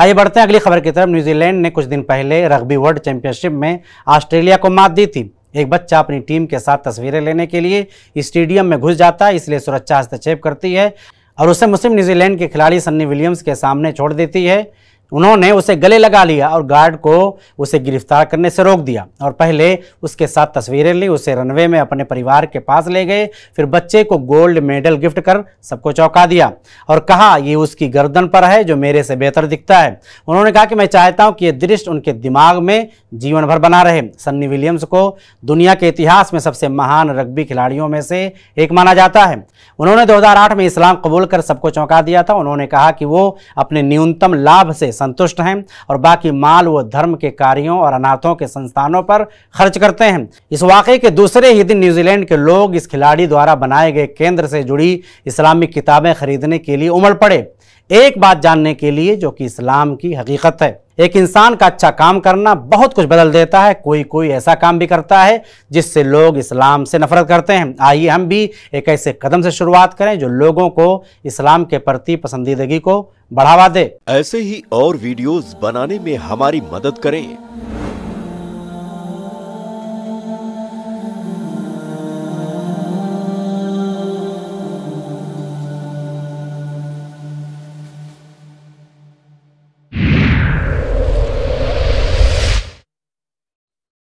आइए बढ़ते हैं अगली खबर की तरफ न्यूजीलैंड ने कुछ दिन पहले रग्बी वर्ल्ड चैंपियनशिप में ऑस्ट्रेलिया को मात दी थी एक बच्चा अपनी टीम के साथ तस्वीरें लेने के लिए स्टेडियम में घुस जाता है इसलिए सुरक्षा हस्तक्षेप करती है और उसे मुस्लिम न्यूजीलैंड के खिलाड़ी सन्नी विलियम्स के सामने छोड़ देती है उन्होंने उसे गले लगा लिया और गार्ड को उसे गिरफ्तार करने से रोक दिया और पहले उसके साथ तस्वीरें ली उसे रनवे में अपने परिवार के पास ले गए फिर बच्चे को गोल्ड मेडल गिफ्ट कर सबको चौंका दिया और कहा ये उसकी गर्दन पर है जो मेरे से बेहतर दिखता है उन्होंने कहा कि मैं चाहता हूँ कि ये दृश्य उनके दिमाग में जीवन भर बना रहे सन्नी विलियम्स को दुनिया के इतिहास में सबसे महान रग्बी खिलाड़ियों में से एक माना जाता है उन्होंने दो में इस्लाम कबूल कर सबको चौंका दिया था उन्होंने कहा कि वो अपने न्यूनतम लाभ से संतुष्ट हैं और बाकी माल वो धर्म के कार्यों और अनाथों के संस्थानों पर खर्च करते हैं इस वाक़े के दूसरे ही दिन न्यूजीलैंड के लोग इस खिलाड़ी द्वारा बनाए गए केंद्र से जुड़ी इस्लामिक किताबें खरीदने के लिए उमड़ पड़े एक बात जानने के लिए जो कि इस्लाम की हकीकत है एक इंसान का अच्छा काम करना बहुत कुछ बदल देता है कोई कोई ऐसा काम भी करता है जिससे लोग इस्लाम से नफरत करते हैं आइए हम भी एक ऐसे कदम से शुरुआत करें जो लोगों को इस्लाम के प्रति पसंदीदगी को बढ़ावा दे ऐसे ही और वीडियोस बनाने में हमारी मदद करें